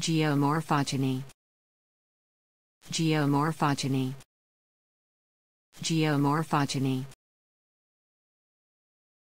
Geomorphogeny Geomorphogeny Geomorphogeny